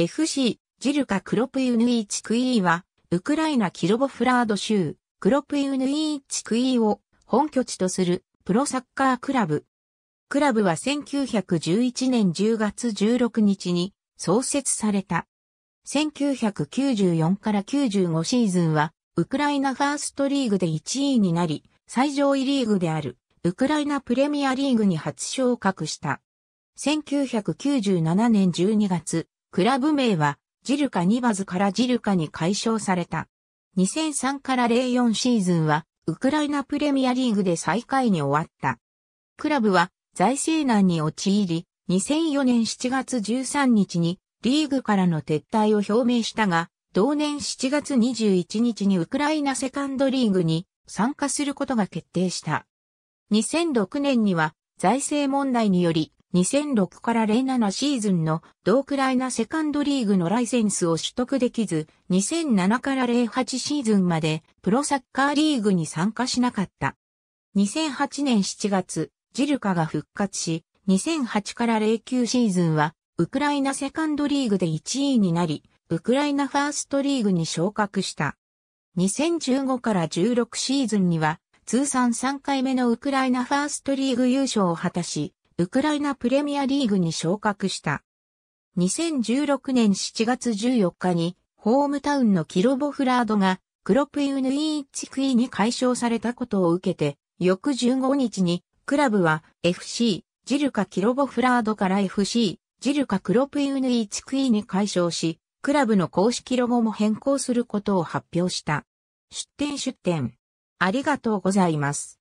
FC、ジルカ・クロプユヌイチクイーは、ウクライナ・キロボフラード州、クロプユヌイチクイーを本拠地とするプロサッカークラブ。クラブは1911年10月16日に創設された。1994から95シーズンは、ウクライナファーストリーグで1位になり、最上位リーグである、ウクライナプレミアリーグに初昇格した。1997年12月、クラブ名は、ジルカニバズからジルカに改称された。2003から04シーズンは、ウクライナプレミアリーグで最下位に終わった。クラブは、財政難に陥り、2004年7月13日に、リーグからの撤退を表明したが、同年7月21日にウクライナセカンドリーグに参加することが決定した。2006年には財政問題により2006から07シーズンの同くらいなセカンドリーグのライセンスを取得できず、2007から08シーズンまでプロサッカーリーグに参加しなかった。2008年7月、ジルカが復活し、2008から09シーズンは、ウクライナセカンドリーグで1位になり、ウクライナファーストリーグに昇格した。2015から16シーズンには、通算3回目のウクライナファーストリーグ優勝を果たし、ウクライナプレミアリーグに昇格した。2016年7月14日に、ホームタウンのキロボフラードが、クロプユヌイーチクイに解消されたことを受けて、翌15日に、クラブは FC、ジルカキロボフラードから FC、ジルカクロプユヌイーチクイに解消し、クラブの公式ロゴも変更することを発表した。出展出展。ありがとうございます。